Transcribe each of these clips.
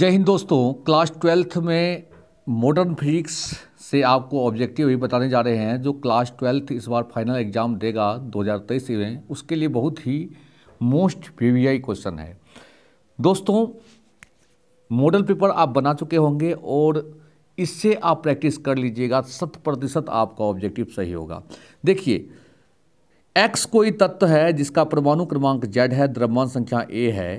जय हिंद दोस्तों क्लास ट्वेल्थ में मॉडर्न फिजिक्स से आपको ऑब्जेक्टिव भी बताने जा रहे हैं जो क्लास ट्वेल्थ इस बार फाइनल एग्ज़ाम देगा 2023 में उसके लिए बहुत ही मोस्ट वीवीआई क्वेश्चन है दोस्तों मॉडल पेपर आप बना चुके होंगे और इससे आप प्रैक्टिस कर लीजिएगा शत प्रतिशत आपका ऑब्जेक्टिव सही होगा देखिए एक्स कोई तत्व है जिसका परमाणु क्रमांक जेड है द्रव्यमान संख्या ए है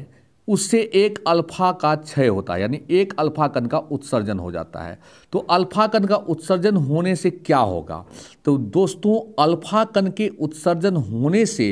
उससे एक अल्फा का क्षय होता है यानी एक अल्फा कण का उत्सर्जन हो जाता है तो अल्फा कण का उत्सर्जन होने से क्या होगा तो दोस्तों अल्फा कण के उत्सर्जन होने से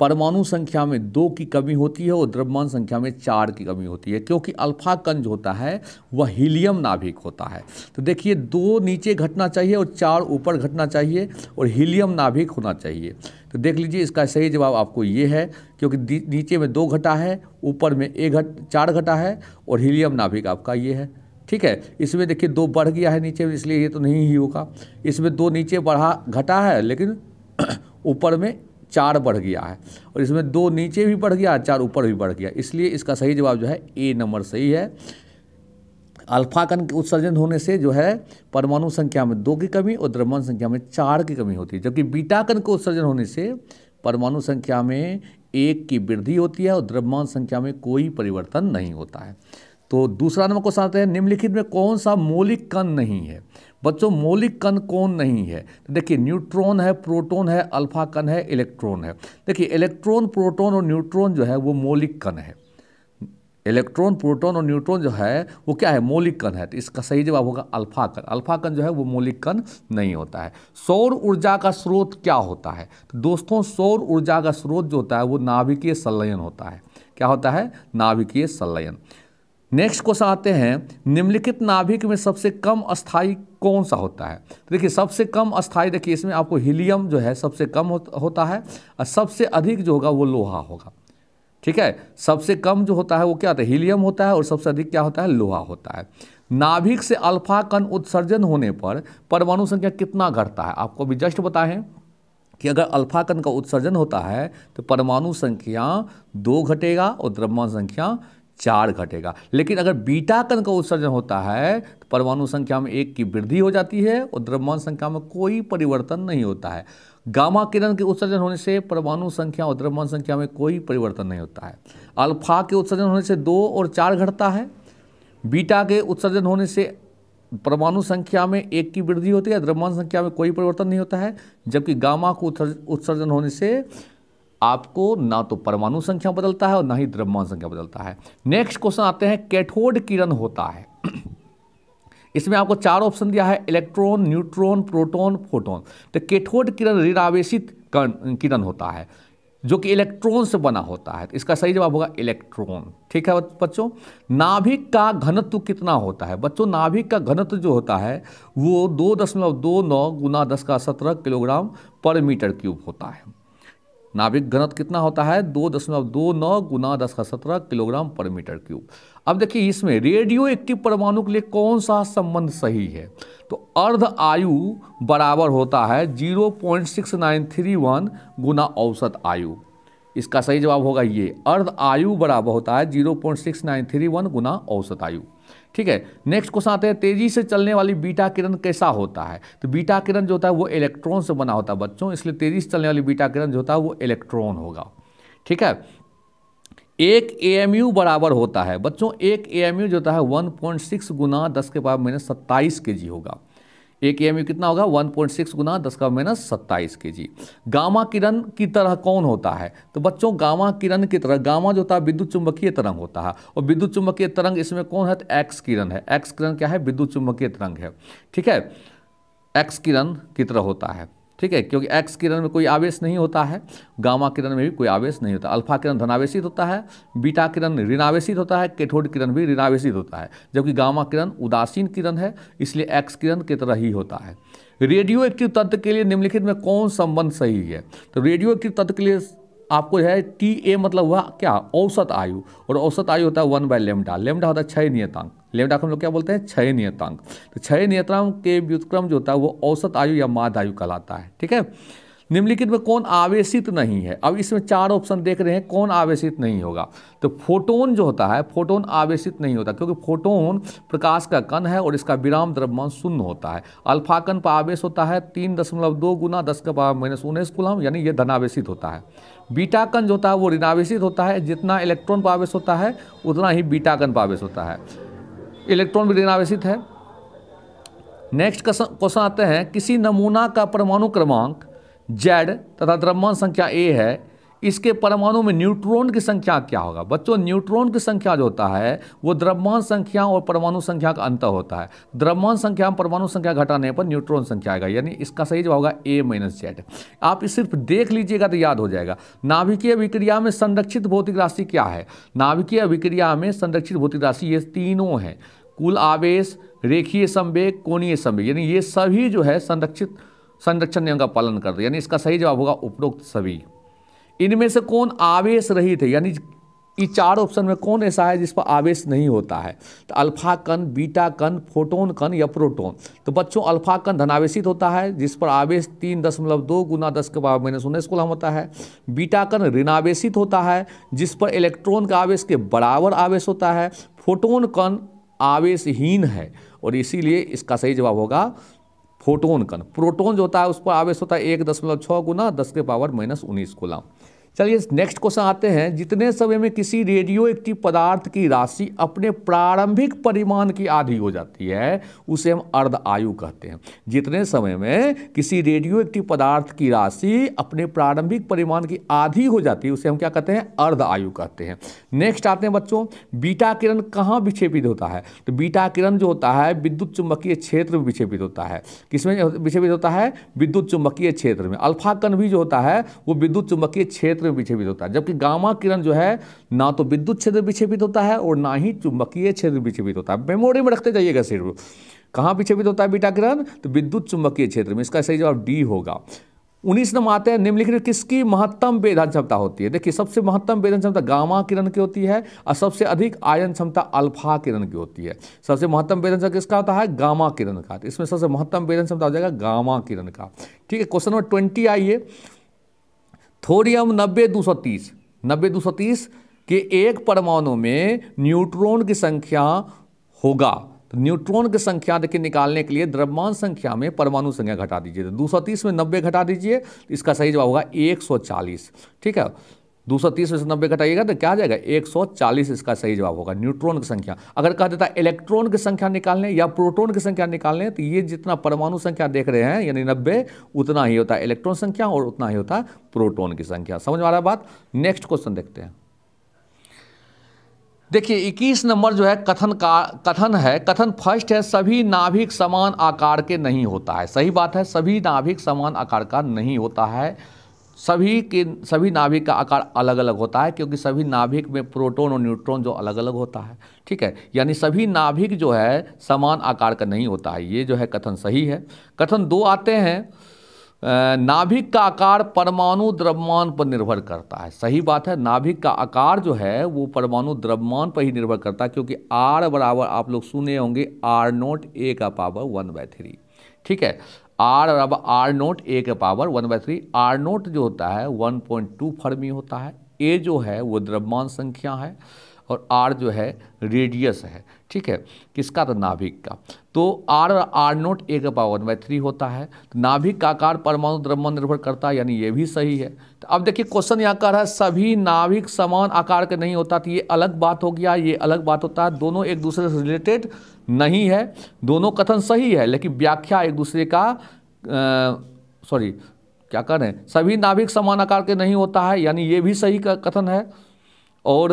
परमाणु संख्या में दो की कमी होती है और द्रव्यमान संख्या में चार की कमी होती है क्योंकि अल्फा कण जो होता है वह हीलियम नाभिक होता है तो देखिए दो नीचे घटना चाहिए और चार ऊपर घटना चाहिए और हीलियम नाभिक होना चाहिए तो देख लीजिए इसका सही जवाब आपको ये है क्योंकि नीचे में दो घटा है ऊपर में एक घट चार घटा है और हीलियम नाभिक आपका ये है ठीक है इसमें देखिए दो बढ़ गया है नीचे इसलिए ये तो नहीं ही होगा इसमें दो नीचे बढ़ा घटा है लेकिन ऊपर में चार बढ़ गया है और इसमें दो नीचे भी बढ़ गया चार ऊपर भी बढ़ गया इसलिए इसका सही जवाब जो है ए नंबर सही है अल्फा कण के उत्सर्जन होने से जो है परमाणु संख्या में दो की कमी और द्रव्यमान संख्या में चार की कमी होती है जबकि बीटा कण के उत्सर्जन होने से परमाणु संख्या में एक की वृद्धि होती है और द्रव्यमान संख्या में कोई परिवर्तन नहीं होता है तो दूसरा नंबर क्वेश्चन आते हैं निम्नलिखित में कौन सा मौलिक कण नहीं है बच्चों मौलिक कण कौन नहीं है तो देखिए न्यूट्रॉन है प्रोटॉन है अल्फा कण है इलेक्ट्रॉन है देखिए इलेक्ट्रॉन प्रोटॉन और न्यूट्रॉन जो है वो मौलिक कण है इलेक्ट्रॉन प्रोटॉन और न्यूट्रॉन जो है वो क्या है मौलिक कण है तो इसका सही जवाब होगा अल्फा कण अल्फा कण जो है वो मौलिक कण नहीं होता है सौर ऊर्जा का स्रोत क्या होता है तो दोस्तों सौर ऊर्जा का स्रोत जो होता है वो नाभिकीय संलयन होता है क्या होता है नाभिकीय संलयन नेक्स्ट क्वेश्चन आते हैं निम्नलिखित नाभिक में सबसे कम अस्थाई कौन सा होता है तो देखिए सबसे कम अस्थाई देखिए इसमें आपको हीलियम जो है सबसे कम होता है और सबसे अधिक जो होगा वो लोहा होगा ठीक है सबसे कम जो होता है वो क्या होता है हीलियम होता है और सबसे अधिक क्या होता है लोहा होता है नाभिक से अल्फा कण उत्सर्जन होने पर परमाणु संख्या कितना घटता है आपको अभी जस्ट बताएं कि अगर अल्फा कण का उत्सर्जन होता है तो परमाणु संख्या दो घटेगा और द्रव्यमान संख्या चार घटेगा लेकिन अगर बीटा कण का उत्सर्जन होता है तो परमाणु संख्या में एक की वृद्धि हो जाती है और द्रव्यमान संख्या में कोई परिवर्तन नहीं होता है गामा किरण के उत्सर्जन होने से परमाणु संख्या और द्रव्यमान संख्या में कोई परिवर्तन नहीं होता है अल्फा के उत्सर्जन होने से दो और चार घटता है बीटा के उत्सर्जन होने से परमाणु संख्या में एक की वृद्धि होती है द्रव्यमान संख्या में कोई परिवर्तन नहीं होता है जबकि गामा को उत्सर्जन होने से आपको ना तो परमाणु संख्या बदलता है और ना ही द्रव्यमान संख्या बदलता है नेक्स्ट क्वेश्चन आते हैं कैथोड किरण होता है इसमें आपको चार ऑप्शन दिया है इलेक्ट्रॉन न्यूट्रॉन प्रोटॉन फोटोन तो कैथोड किरण ऋणावेशित किरण होता है जो कि इलेक्ट्रॉन से बना होता है इसका सही जवाब होगा इलेक्ट्रॉन ठीक है बच्चों नाभिक का घनत्व कितना होता है बच्चों नाभिक का घनत्व जो होता है वो दो दशमलव दो नौ गुना दस का सत्रह किलोग्राम पर मीटर क्यूब होता है नाभिक घनत्व कितना होता है दो दशमलव दो नौ गुना दस का सत्रह किलोग्राम पर मीटर क्यूब अब देखिए इसमें रेडियो एक्टिव परमाणु के लिए कौन सा संबंध सही है तो अर्ध आयु बराबर होता है zero point six nine three one गुना औसत आयु इसका सही जवाब होगा ये अर्ध आयु बराबर होता है zero point six nine three one गुना औसत आयु ठीक है नेक्स्ट क्वेश्चन आते हैं तेजी से चलने वाली बीटा किरण कैसा होता है तो बीटा किरण जो होता है वो इलेक्ट्रॉन से बना होता है बच्चों इसलिए तेजी से चलने वाली बीटा किरण जो होता है वो इलेक्ट्रॉन होगा ठीक है एक ए बराबर होता है बच्चों एक ए जो होता है सिक्स गुना दस के पावर माइनस सत्ताईस के जी होगा एक एम कितना होगा 1.6 पॉइंट सिक्स गुना दस का माइनस सत्ताईस के जी गामा किरण की तरह कौन होता है तो बच्चों गामा किरण की तरह गामा जो होता है विद्युत चुंबकीय तरंग होता है और विद्युत चुंबकीय तरंग इसमें कौन है तो एक्स किरण है एक्स किरण क्या है विद्युत चुंबकीय तरंग है ठीक है एक्स किरण की तरह होता है ठीक है क्योंकि एक्स किरण में कोई आवेश नहीं होता है गामा किरण में भी कोई आवेश नहीं होता अल्फा किरण धनावेशित होता है बीटा किरण ऋणावेशित होता है कैथोड किरण भी ऋणावेशित होता है जबकि गामा किरण उदासीन किरण है इसलिए एक्स किरण की तरह ही होता है रेडियो एक्टिव तत्व के लिए निम्नलिखित में कौन संबंध सही है तो रेडियो एक्टिव तत्व के लिए आपको है टी ए मतलब हुआ क्या औसत आयु और औसत आयु होता है वन बाय लेमडा लेमडा होता है छह नियतांक लेफ्ट हम लोग क्या बोलते हैं क्षय नियतांक तो क्षय नियतांक के व्युतक्रम जो होता है वो औसत आयु या आयु कहलाता है ठीक है निम्नलिखित में कौन आवेशित नहीं है अब इसमें चार ऑप्शन देख रहे हैं कौन आवेशित नहीं होगा तो फोटोन जो होता है फोटोन आवेशित नहीं होता क्योंकि फोटोन प्रकाश का कण है और इसका विराम द्रव्यमान शून्य होता है अल्फा कण पर आवेश होता है तीन दशमलव दो गुना दस का पावर माइनस उन्नीस गुलाम यानी यह धनावेशित होता है बीटा कण जो होता है वो ऋणावेशित होता है जितना इलेक्ट्रॉन पर आवेश होता है उतना ही बीटा कण पर आवेश होता है इलेक्ट्रॉन भी ऋणावेशित है नेक्स्ट क्वेश्चन आते हैं किसी नमूना का परमाणु क्रमांक जेड तथा द्रव्यमान संख्या ए है इसके परमाणु में न्यूट्रॉन की संख्या क्या होगा बच्चों न्यूट्रॉन की संख्या जो होता है वो द्रव्यमान संख्या और परमाणु संख्या का अंतर होता है द्रव्यमान संख्या में परमाणु संख्या घटाने पर न्यूट्रॉन संख्या आएगा यानी इसका सही जवाब होगा ए माइनस जेड आप सिर्फ देख लीजिएगा तो याद हो जाएगा नाभिकीय विक्रिया में संरक्षित भौतिक राशि क्या है नाभिकीय विक्रिया में संरक्षित भौतिक राशि ये तीनों हैं कुल आवेश रेखीय संवेग कोणीय संवेग यानी ये सभी जो है संरक्षित संरक्षण नियम का पालन करते यानी इसका सही जवाब होगा उपरोक्त सभी इनमें से कौन आवेश रहित है यानी ये चार ऑप्शन में कौन ऐसा है जिस पर आवेश नहीं होता है तो अल्फा कण बीटा कण फोटोन कण या प्रोटोन तो बच्चों अल्फा कण धनावेशित होता है जिस पर आवेश तीन दशमलव दो गुना दस के मैंने माइनस उन्नीस हम होता है बीटा कण ऋणावेशित होता है जिस पर इलेक्ट्रॉन का आवेश के बराबर आवेश होता है फोटोन कण आवेशहीन है और इसीलिए इसका सही जवाब होगा फोटोन कण प्रोटोन जो होता है उस पर आवेश होता है एक दशमलव छः गुना दस के पावर माइनस उन्नीस गुलाम चलिए नेक्स्ट क्वेश्चन आते हैं जितने समय में किसी रेडियो एक्टिव पदार्थ की राशि अपने प्रारंभिक परिमाण की आधी हो जाती है उसे हम अर्ध आयु कहते हैं जितने समय में किसी रेडियो एक्टिव पदार्थ की राशि अपने प्रारंभिक परिमाण की आधी हो जाती है उसे हम क्या कहते हैं अर्ध आयु कहते हैं नेक्स्ट आते हैं बच्चों बीटा किरण कहाँ विक्षेपित होता है तो बीटा किरण जो होता है विद्युत चुंबकीय क्षेत्र में विक्षेपित होता है किसमें विक्षेपित होता है विद्युत चुंबकीय क्षेत्र में अल्फाकन भी जो होता है वो विद्युत चुंबकीय क्षेत्र क्षेत्र में विक्षेपित होता है जबकि गामा किरण जो है ना तो विद्युत क्षेत्र में विक्षेपित होता है और ना ही चुंबकीय क्षेत्र में विक्षेपित होता है मेमोरी में रखते जाइएगा सिर्फ कहाँ विक्षेपित होता है बीटा किरण तो विद्युत चुंबकीय क्षेत्र में इसका सही जवाब डी होगा उन्नीस नंबर आते हैं निम्नलिखित किसकी महत्तम वेधन क्षमता होती है देखिए सबसे महत्तम वेधन क्षमता गामा किरण की होती है और सबसे अधिक आयन क्षमता अल्फा किरण की होती है सबसे महत्तम वेधन क्षमता किसका होता है गामा किरण का इसमें सबसे महत्तम वेधन क्षमता हो जाएगा गामा किरण का ठीक है क्वेश्चन नंबर ट्वेंटी आइए थोरियम नब्बे दो सौ तीस नब्बे दो सौ तीस के एक परमाणु में न्यूट्रॉन की संख्या होगा तो न्यूट्रॉन की संख्या देखिए निकालने के लिए द्रव्यमान संख्या में परमाणु संख्या घटा दीजिए तो 230 में 90 घटा दीजिए तो इसका सही जवाब होगा 140 ठीक है 230 सौ तीस में से नब्बे घटाइएगा तो क्या आ जाएगा एक सौ चालीस इसका सही जवाब होगा न्यूट्रॉन की संख्या अगर कहा देता इलेक्ट्रॉन की संख्या निकाल लें या प्रोटोन की संख्या निकाल लें तो ये जितना परमाणु संख्या देख रहे हैं यानी नब्बे उतना ही होता है इलेक्ट्रॉन संख्या और उतना ही होता है प्रोटोन की संख्या समझ में आ रहा बात नेक्स्ट क्वेश्चन देखते हैं देखिए इक्कीस नंबर जो है कथन का कथन है कथन फर्स्ट है सभी नाभिक समान आकार के नहीं होता है सही बात है सभी नाभिक समान आकार का नहीं होता है सभी के सभी नाभिक का आकार अलग अलग होता है क्योंकि सभी नाभिक में प्रोटॉन और न्यूट्रॉन जो अलग अलग होता है ठीक है यानी सभी नाभिक जो है समान आकार का नहीं होता है ये जो है कथन सही है कथन दो आते हैं नाभिक का आकार परमाणु द्रव्यमान पर निर्भर करता है सही बात है नाभिक का आकार जो है वो परमाणु द्रव्यमान पर ही निर्भर करता है क्योंकि आर बराबर आप लोग सुने होंगे आर नोट ए का पावर वन बाय थ्री ठीक है आर और अब आर नोट ए के power one by three R naught जो होता है वन पॉइंट टू फर्मी होता है ए जो है वो द्रव्यमान संख्या है और आर जो है रेडियस है ठीक है किसका तो नाभिक का तो आर आर नोट ए का पावर बाई थ्री होता है तो नाभिक का आकार परमाणु द्रव्यमान निर्भर करता है यानी ये भी सही है तो अब देखिए क्वेश्चन यहाँ कर रहा है सभी नाभिक समान आकार के नहीं होता तो ये अलग बात हो गया ये अलग बात होता है दोनों एक दूसरे से रिलेटेड नहीं है दोनों कथन सही है लेकिन व्याख्या एक दूसरे का सॉरी क्या करें सभी नाभिक समान आकार के नहीं होता है यानी ये भी सही कथन है और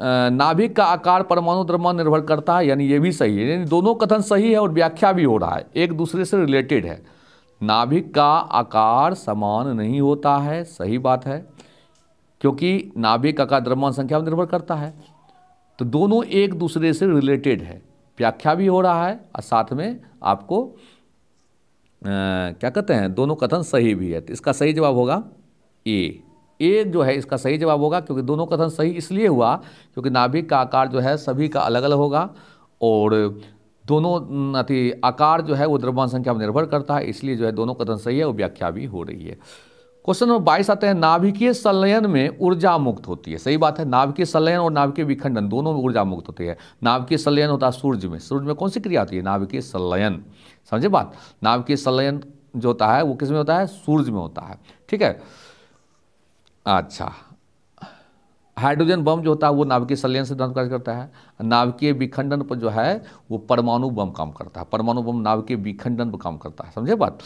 नाभिक का आकार परमाणु द्रव्यमान निर्भर करता है यानी ये भी सही है यानी दोनों कथन सही है और व्याख्या भी हो रहा है एक दूसरे से रिलेटेड है नाभिक का आकार समान नहीं होता है सही बात है क्योंकि नाभिक का आकार द्रव्यमान संख्या पर निर्भर करता है तो दोनों एक दूसरे से रिलेटेड है व्याख्या भी हो रहा है और साथ में आपको आ, क्या कहते हैं दोनों कथन सही भी है तो इसका सही जवाब होगा ए ए जो है इसका सही जवाब होगा क्योंकि दोनों कथन सही इसलिए हुआ क्योंकि नाभिक का आकार जो है सभी का अलग अलग होगा और दोनों अति आकार जो है वो द्रव्यमान संख्या पर निर्भर करता है इसलिए जो है दोनों कथन सही है वो व्याख्या भी हो रही है क्वेश्चन नंबर बाईस आते हैं नाभिकीय संलयन में ऊर्जा मुक्त होती है सही बात है नाभिकीय संलयन और नाभिकीय विखंडन दोनों में ऊर्जा मुक्त होती है नाभिकीय संलयन होता है सूर्य में सूर्य में कौन सी क्रिया होती है नाभिकीय संलयन समझे बात नाभिकीय संलयन जो होता है वो किस में होता है सूर्य में होता है ठीक है अच्छा हाइड्रोजन बम जो होता है वो नाभिकीय संलयन सिद्धांत कार्य करता है नाभिकीय विखंडन पर जो है वो परमाणु बम काम करता है परमाणु बम नाभिकीय विखंडन पर काम करता है समझे बात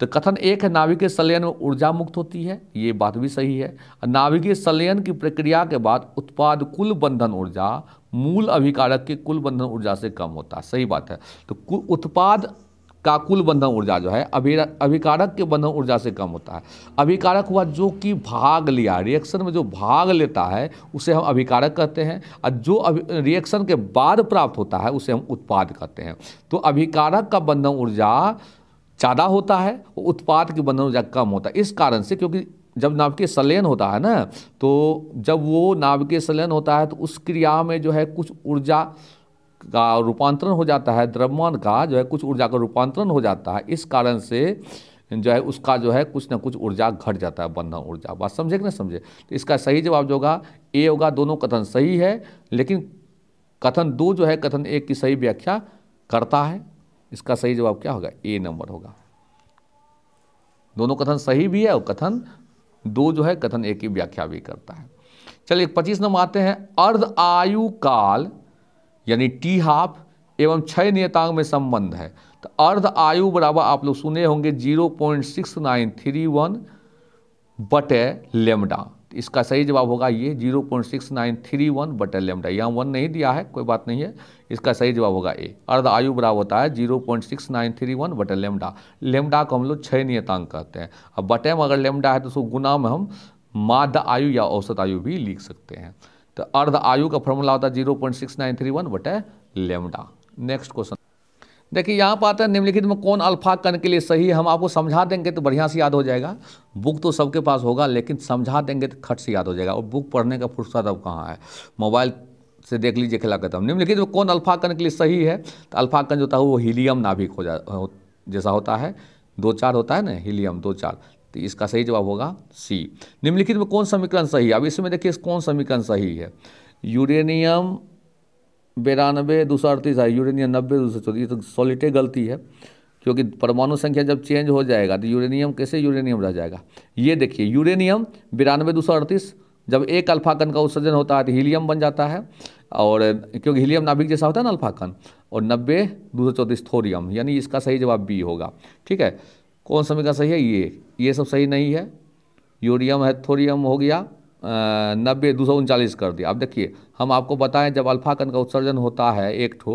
तो कथन एक है नाभिकीय संलयन में ऊर्जा मुक्त होती है ये बात भी सही है नाभिकीय संलयन की प्रक्रिया के बाद उत्पाद कुल बंधन ऊर्जा मूल अभिकारक के कुल बंधन ऊर्जा से कम होता है सही बात है तो उत्पाद का कुल बंधन ऊर्जा जो है अभि अभिकारक के बंधन ऊर्जा से कम होता है अभिकारक हुआ जो कि भाग लिया रिएक्शन में जो भाग लेता है उसे हम अभिकारक कहते हैं और जो रिएक्शन के बाद प्राप्त होता है उसे हम उत्पाद कहते हैं तो अभिकारक का बंधन ऊर्जा ज़्यादा होता है उत्पाद की बंधन ऊर्जा कम होता है इस कारण से क्योंकि जब नाभिकीय संलयन होता है ना तो जब वो नाभिकीय संलयन होता है तो उस क्रिया में जो है कुछ ऊर्जा का रूपांतरण हो जाता है द्रव्यमान का जो है कुछ ऊर्जा का रूपांतरण हो जाता है इस कारण से जो है उसका जो है कुछ ना कुछ ऊर्जा घट जाता है बंधन ऊर्जा बात समझे कि ना समझे तो इसका सही जवाब जो होगा ए होगा दोनों कथन सही है लेकिन कथन दो जो है कथन एक की सही व्याख्या करता है इसका सही जवाब क्या होगा ए नंबर होगा दोनों कथन सही भी है और कथन दो जो है कथन एक की व्याख्या भी करता है चलिए पच्चीस नंबर आते हैं अर्ध आयु काल यानी टी हाफ एवं छह नियतांक में संबंध है तो अर्ध आयु बराबर आप लोग सुने होंगे zero point six nine three one बटे लेमडा इसका सही जवाब होगा ये zero point six nine three one बटे लेमडा यहाँ वन नहीं दिया है कोई बात नहीं है इसका सही जवाब होगा ए अर्ध आयु बराबर होता है zero point six nine three one बटे लेमडा लेमडा को हम लोग छह नियतांक कहते हैं अब बटे में अगर लेमडा है तो उसको गुना में हम माध आयु या औसत आयु भी लिख सकते हैं तो अर्ध आयु का फॉर्मूला होता है zero point six nine three one बटे लेमडा नेक्स्ट क्वेश्चन देखिए यहाँ पर आता है निम्नलिखित में कौन अल्फा कण के लिए सही है हम आपको समझा देंगे तो बढ़िया से याद हो जाएगा बुक तो सबके पास होगा लेकिन समझा देंगे तो खट से याद हो जाएगा और बुक पढ़ने का फुर्सत अब कहाँ है मोबाइल से देख लीजिए खिला कदम निम्नलिखित में कौन अल्फा कण के लिए सही है तो अल्फा कण जो होता है वो हीलियम नाभिक हो जा जैसा होता है दो चार होता है ना हीलियम दो चार तो इसका सही जवाब होगा सी निम्नलिखित में कौन समीकरण सही है अब इसमें देखिए कौन समीकरण सही है यूरेनियम बिरानवे दो सौ अड़तीस है यूरेनियम नब्बे दो सौ चौदह ये तो सॉलिटे गलती है क्योंकि परमाणु संख्या जब चेंज हो जाएगा तो यूरेनियम कैसे यूरेनियम रह जाएगा ये देखिए यूरेनियम बिरानबे दो सौ अड़तीस जब एक अल्फाकन का उत्सर्जन होता है तो हीलियम बन जाता है और क्योंकि हीलियम नाभिक जैसा होता है ना अल्फाकन और नब्बे दो सौ चौंतीस थोरियम यानी इसका सही जवाब बी होगा ठीक है कौन समीकरण सही है ये ये सब सही नहीं है यूरियम है थोरियम हो गया नब्बे दो सौ उनचालीस कर दिया अब देखिए हम आपको बताएं जब अल्फा कण का उत्सर्जन होता है एक ठो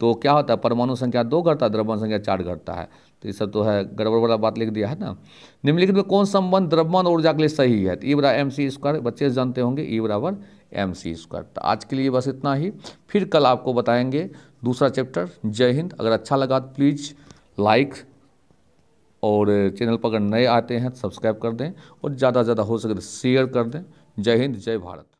तो क्या होता है परमाणु संख्या दो घटता है द्रव्यमान संख्या चार घटता है तो ये सब तो है गड़बड़ वाला बात लिख दिया है ना निम्नलिखित में कौन संबंध द्रव्यमान ऊर्जा के लिए सही है तो ई बराबर एम सी स्क्वायर बच्चे जानते होंगे ई बराबर एम सी स्क्वायर तो आज के लिए बस इतना ही फिर कल आपको बताएंगे दूसरा चैप्टर जय हिंद अगर अच्छा लगा तो प्लीज़ लाइक और चैनल पर अगर नए आते हैं तो सब्सक्राइब कर दें और ज़्यादा से ज़्यादा हो सके तो शेयर कर दें जय हिंद जय भारत